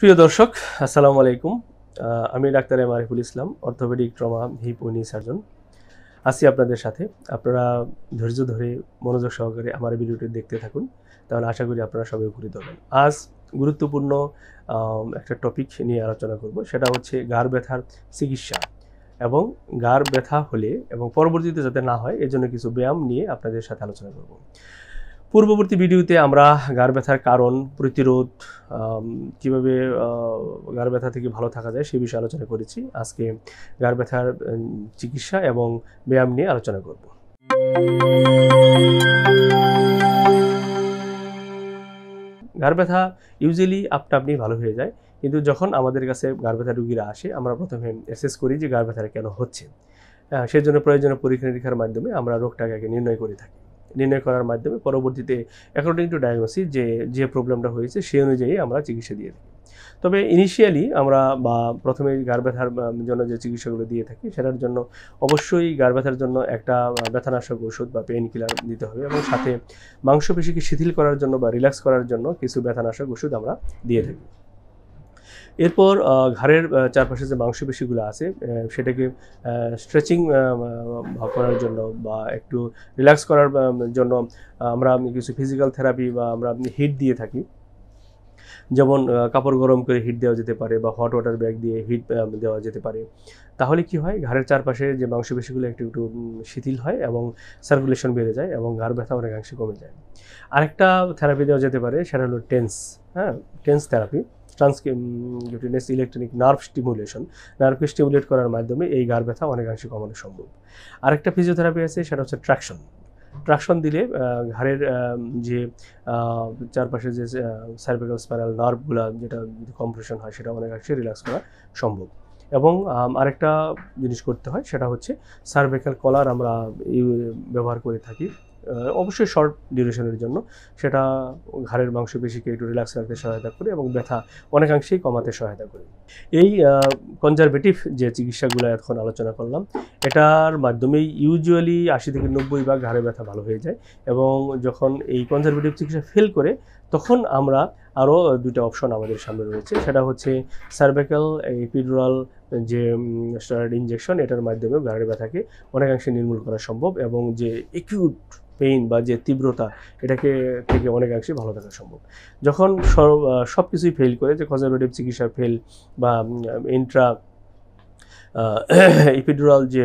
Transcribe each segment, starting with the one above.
প্রিয় দর্শক আসসালামু আলাইকুম আমি doctor M Ariful Islam orthopaedic trauma hip উনি সার্জন আছি আপনাদের সাথে আপনারা ধৈর্য ধরে মনোযোগ সহকারে আমার ভিডিওটি দেখতে থাকুন তাহলে আশা করি আপনারা সবাই উপকৃত হবেন আজ গুরুত্বপূর্ণ একটা টপিক নিয়ে আলোচনা করব সেটা হচ্ছে গার ব্যথার চিকিৎসা এবং গার ব্যথা হলে এবং পরবর্তীতে যাতে না হয় এজন্য কিছু ব্যায়াম নিয়ে আপনাদের সাথে আলোচনা করব পূর্ববর্তী ভিডিওতে আমরা গাড় ব্যথার কারণ প্রতিরোধ কীভাবে গাড় ব্যথা থেকে ভালো থাকা যায় সে বিষয়ে আলোচনা করেছি আজকে গাড় ব্যথার চিকিৎসা এবং ব্যায়াম নিয়ে আলোচনা করব গাড় ব্যথা ইউজুয়ালি আপটা আপনি ভালো হয়ে যায় কিন্তু যখন আমাদের কাছে গাড় ব্যথা রুগীরা আসে আমরা প্রথমে অ্যাসেস করি যে গাড় ব্যথাটা কেন হচ্ছে সেজন্য প্রয়োজনীয় পরীক্ষা নিরীক্ষার মাধ্যমে আমরা রোগটাকে নির্ণয় করে থাকি নির্ণয় করার মাধ্যমে পরবর্তীতে অ্যাকর্ডিং টু ডায়াগনোসিস যে যে প্রবলেমটা হয়েছে সেই অনুযায়ী আমরা চিকিৎসা দিয়ে থাকি তবে ইনিশিয়ালি আমরা বা প্রথমে গার ব্যথার জন্য যে চিকিৎসাগুলো দিয়ে থাকি সেটার জন্য অবশ্যই গার ব্যথার জন্য একটা ব্যথানাশক ওষুধ বা পেইন কিলার দিতে হবে এবং সাথে মাংসপেশিকে শিথিল করার জন্য বা রিল্যাক্স করার জন্য কিছু ব্যথানাশক ওষুধ আমরা দিয়ে থাকি এরপর ঘাড়ের চারপাশে যে মাংসপেশিগুলো আছে সেটাকে স্ট্রেচিং করার জন্য বা একটু রিল্যাক্স করার জন্য আমরা কিছু ফিজিক্যাল থেরাপি বা আমরা হিট দিয়ে থাকি যেমন কাপড় গরম করে হিট দেওয়া যেতে পারে বা হট ওয়াটার ব্যাগ দিয়ে হিট দেওয়া যেতে পারে তাহলে কি হয় ঘাড়ের চারপাশে যে মাংসপেশিগুলো একটু একটু শিথিল হয় এবং সার্কুলেশন বেড়ে যায় এবং ঘাড় ব্যথা অনেকাংশে কমে যায় আরেকটা থেরাপি দেওয়া যেতে পারে সেটা হলো টেন্স হ্যাঁ TENS therapy trans electronic nerve stimulation নার্ভকে স্টিমুলেট করার মাধ্যমে এই গাড় ব্যথা অনেকাংশে কমানো সম্ভব আরেকটা ফিজিওথেরাপি আছে সেটা হচ্ছে ট্র্যাকশন ট্রাকশন দিলে ঘাড়ের যে চারপাশে যে সার্ভিক্যাল স্পাইরাল নার্ভগুলো যেটা কম্প্রেশন হয় সেটা অনেকাংশে রিল্যাক্স করা সম্ভব এবং আরেকটা জিনিস করতে হয় সেটা হচ্ছে সার্ভিক্যাল কলার আমরা ব্যবহার করে থাকি অবশ্যই শর্ট ডিউরেশনের জন্য সেটা ঘাড়ের মাংসপেশিকে একটু রিল্যাক্স রাখতে সহায়তা করে এবং ব্যথা অনেকাংশেই কমাতে সহায়তা করে এই কনজারভেটিভ যে চিকিৎসাগুলো এখন আলোচনা করলাম এটার মাধ্যমেই ইউজুয়ালি আশি থেকে নব্বই ভাগ ঘাড়ে ব্যথা ভালো হয়ে যায় এবং যখন এই কনজারভেটিভ চিকিৎসা ফেল করে তখন আমরা আরও দুইটা অপশন আমাদের সামনে রয়েছে সেটা হচ্ছে সার্ভেকাল এপিডুরাল যে স্টেরয়েড ইঞ্জেকশন এটার মাধ্যমে ঘাড়ের ব্যথাকে অনেকাংশে নির্মূল করা সম্ভব এবং যে একিউট পেইন বা যে তীব্রতা এটাকে থেকে অনেকাংশে ভালো থাকা সম্ভব যখন সব কিছুই ফেল করে যে কজারোডিভ চিকিৎসা ফেল বা ইন্ট্রা ইপিডুরাল যে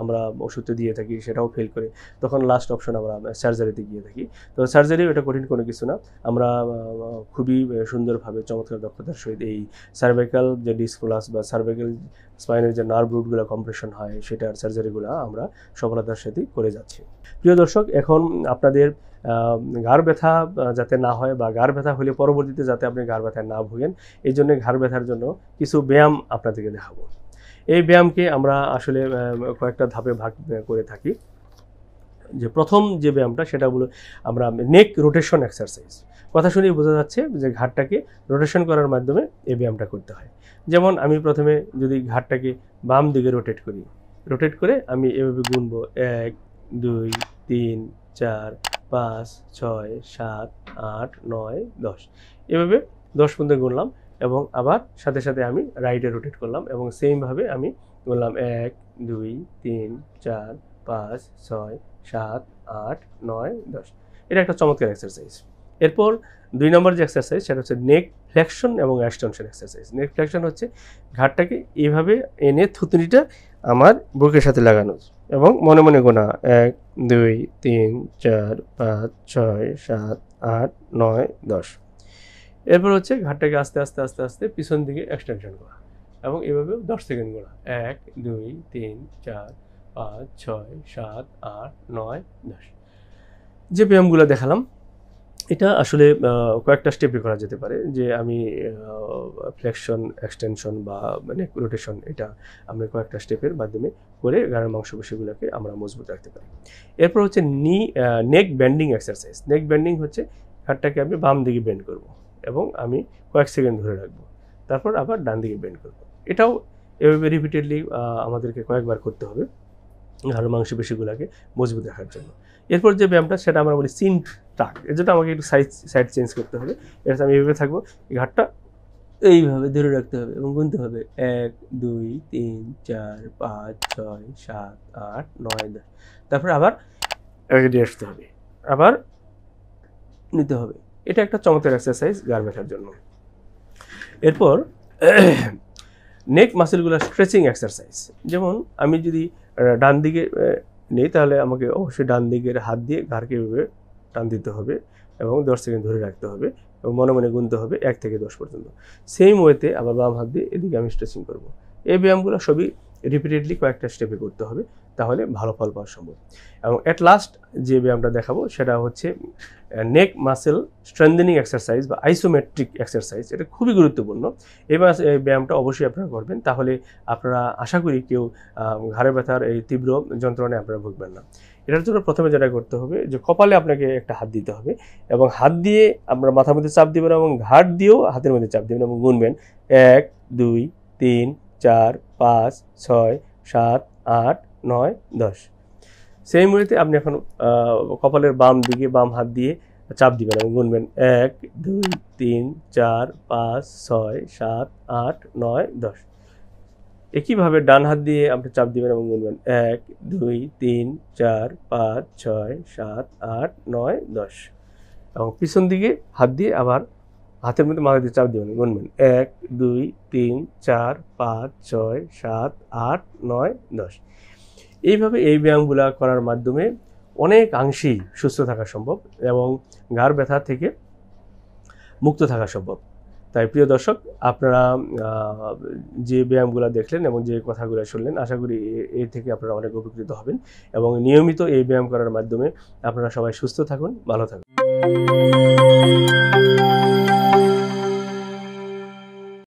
আমরা ওষুধটা দিয়ে থাকি সেটাও ফেল করে তখন লাস্ট অপশন আমরা সার্জারিতে গিয়ে থাকি তো সার্জারি এটা কঠিন কোনো কিছু না আমরা খুবই সুন্দরভাবে চমৎকার দক্ষতার সহিত এই সার্ভাইকাল যে ডিসপ্লাস বা সার্ভাইকাল স্পাইনের যে নার্ভ রুটগুলো কম্প্রেশন হয় সেটার সার্জারিগুলো আমরা সফলতার সাথে করে যাচ্ছি প্রিয় দর্শক এখন আপনাদের ঘাড় ব্যথা যাতে না হয় বা ঘাড় ব্যথা হলে পরবর্তীতে যাতে আপনি ঘাড় ব্যথায় না ভোগেন এই জন্য ঘাড় ব্যথার জন্য কিছু ব্যায়াম আপনাদেরকে দেখাবো এই ব্যায়ামকে আমরা আসলে কয়েকটা ধাপে ভাগ করে থাকি যে প্রথম যে ব্যায়ামটা সেটা হলো আমরা নেক রোটেশন এক্সারসাইজ কথা শুনেই বোঝা যাচ্ছে যে ঘাটটাকে রোটেশন করার মাধ্যমে এই ব্যায়ামটা করতে হয় যেমন আমি প্রথমে যদি ঘাটটাকে বাম দিকে রোটেট করি রোটেট করে আমি এভাবে গুনবো এক দুই তিন চার পাঁচ ছয় সাত আট নয় দশ এভাবে দশ পর্যন্ত গুনলাম এবং আবার সাথে সাথে আমি রাইটে রোটেট করলাম এবং সেমভাবে আমি বললাম এক দুই তিন চার পাঁচ ছয় সাত আট নয় দশ এটা একটা চমৎকার এক্সারসাইজ এরপর দুই নম্বর যে এক্সারসাইজ সেটা হচ্ছে নেক ফ্লেকশন এবং অ্যাস্টনশন এক্সারসাইজ নেক ফ্লেকশন হচ্ছে ঘাটটাকে এইভাবে এনে থুতনিটা আমার বুকের সাথে লাগানো এবং মনে মনে গোনা এক দুই তিন চার পাঁচ ছয় সাত আট নয় দশ এরপর হচ্ছে ঘাটটাকে আস্তে আস্তে আস্তে আস্তে পিছন দিকে এক্সটেনশন করা এবং এভাবে দশ সেকেন্ড করা এক দুই তিন চার পাঁচ ছয় সাত আট নয় দশ যে ব্যায়ামগুলো দেখালাম এটা আসলে কয়েকটা স্টেপে করা যেতে পারে যে আমি ফ্লেকশন এক্সটেনশন বা মানে রোটেশন এটা আমরা কয়েকটা স্টেপের মাধ্যমে করে গাড়ের মাংসপেশিগুলোকে আমরা মজবুত রাখতে পারি এরপর হচ্ছে নি neck bending exercise neck bending হচ্ছে ঘাটটাকে আমি বাম দিকে ব্যান্ড করবো এবং আমি কয়েক সেকেন্ড ধরে রাখবো তারপর আবার ডান দিকে বেন্ড করবো এটাও এভাবে রিপিটেডলি আমাদেরকে কয়েকবার করতে হবে ঘাড় মাংসপেশিগুলোকে মজবুত রাখার জন্য এরপর যে ব্যায়ামটা সেটা আমরা বলি সিন টাক এর জন্য আমাকে একটু সাইড সাইড চেঞ্জ করতে হবে এটা আমি এইভাবে থাকবো এই ঘাটটা এইভাবে ধরে রাখতে হবে এবং গুনতে হবে এক দুই তিন চার পাঁচ ছয় সাত আট নয় দশ তারপর আবার দিয়ে আসতে হবে আবার নিতে হবে এটা একটা চমৎকার এক্সারসাইজ গার ব্যথার জন্য এরপর নেক মাসেলগুলো স্ট্রেচিং এক্সারসাইজ যেমন আমি যদি ডান দিকে নেই তাহলে আমাকে অবশ্যই ডান দিকের হাত দিয়ে ঘাড়কে এভাবে টান দিতে হবে এবং দশ সেকেন্ড ধরে রাখতে হবে এবং মনে মনে গুনতে হবে এক থেকে দশ পর্যন্ত সেম ওয়েতে আবার বাম হাত দিয়ে এদিকে আমি স্ট্রেচিং করব এই ব্যায়ামগুলো সবই রিপিটেডলি কয়েকটা স্টেপে করতে হবে তাহলে ভালো ফল পাওয়া সম্ভব এবং অ্যাট লাস্ট যে ব্যায়ামটা দেখাবো সেটা হচ্ছে নেক মাসেল স্ট্রেন্দেনিং এক্সারসাইজ বা আইসোমেট্রিক এক্সারসাইজ এটা খুবই গুরুত্বপূর্ণ এই ব্যায়ামটা অবশ্যই আপনারা করবেন তাহলে আপনারা আশা করি কেউ ঘাড়ে ব্যথার এই তীব্র যন্ত্রণায় আপনারা ভুগবেন না এটার জন্য প্রথমে যেটা করতে হবে যে কপালে আপনাকে একটা হাত দিতে হবে এবং হাত দিয়ে আপনারা মাথার মধ্যে চাপ দিবেন এবং ঘাট দিয়েও হাতের মধ্যে চাপ দিবেন এবং গুনবেন এক দুই তিন চার পাঁচ ছয় সাত আট নয় দশ সেই মুহূর্তে আপনি এখন কপালের বাম দিকে বাম হাত দিয়ে চাপ দিবেন এবং গুনবেন এক দুই তিন চার পাঁচ ছয় সাত আট নয় দশ একইভাবে ডান হাত দিয়ে আপনি চাপ দিবেন এবং গুনবেন এক দুই তিন চার পাঁচ ছয় সাত আট নয় দশ এবং পিছন দিকে হাত দিয়ে আবার হাতের মধ্যে মাথা দিয়ে চাপ দিবেন গুনবেন এক দুই তিন চার পাঁচ ছয় সাত আট নয় দশ এইভাবে এই ব্যায়ামগুলো করার মাধ্যমে অনেক অংশেই সুস্থ থাকা সম্ভব এবং ঘাড় ব্যথা থেকে মুক্ত থাকা সম্ভব তাই প্রিয় দর্শক আপনারা যে ব্যায়ামগুলো দেখলেন এবং যে কথাগুলো শুনলেন আশা করি এ থেকে আপনারা অনেক উপকৃত হবেন এবং নিয়মিত এই ব্যায়াম করার মাধ্যমে আপনারা সবাই সুস্থ থাকুন ভালো থাকুন